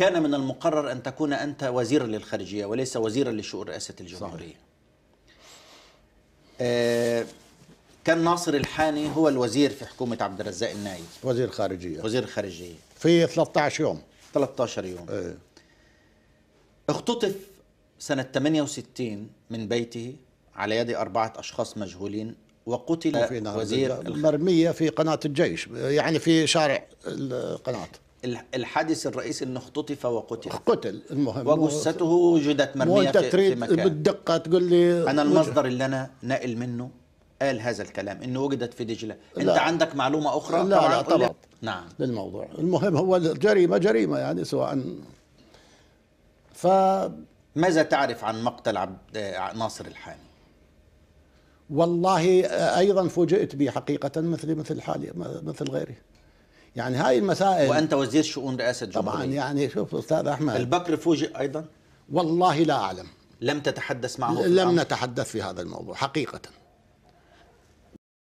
كان من المقرر أن تكون أنت وزيرا للخارجية وليس وزيرا لشؤون رئاسة الجمهورية صحيح. آه، كان ناصر الحاني هو الوزير في حكومة عبد الرزاق النايب وزير خارجية وزير خارجية في 13 يوم 13 يوم ايه. اختطف سنة 68 من بيته على يد أربعة أشخاص مجهولين وقتل وزير مرمية في قناة الجيش يعني في شارع القناة الحادث الرئيسي انه اختطف وقتل قتل المهم وجثته وجدت مرميه في, في مكان بالدقه تقول لي انا المصدر اللي انا ناقل منه قال هذا الكلام انه وجدت في دجله انت عندك معلومه اخرى لا طبعا, لا طبعا نعم للموضوع المهم هو الجريمه جريمه يعني سواء ف ماذا تعرف عن مقتل عبد ناصر الحامي والله ايضا فوجئت به حقيقه مثلي مثل حالي مثل غيري يعني هاي المسائل وانت وزير شؤون رئاسه الجمهوريه طبعا يعني شوف استاذ احمد البكر فوجئ ايضا والله لا اعلم لم تتحدث معه لم نتحدث في هذا الموضوع حقيقه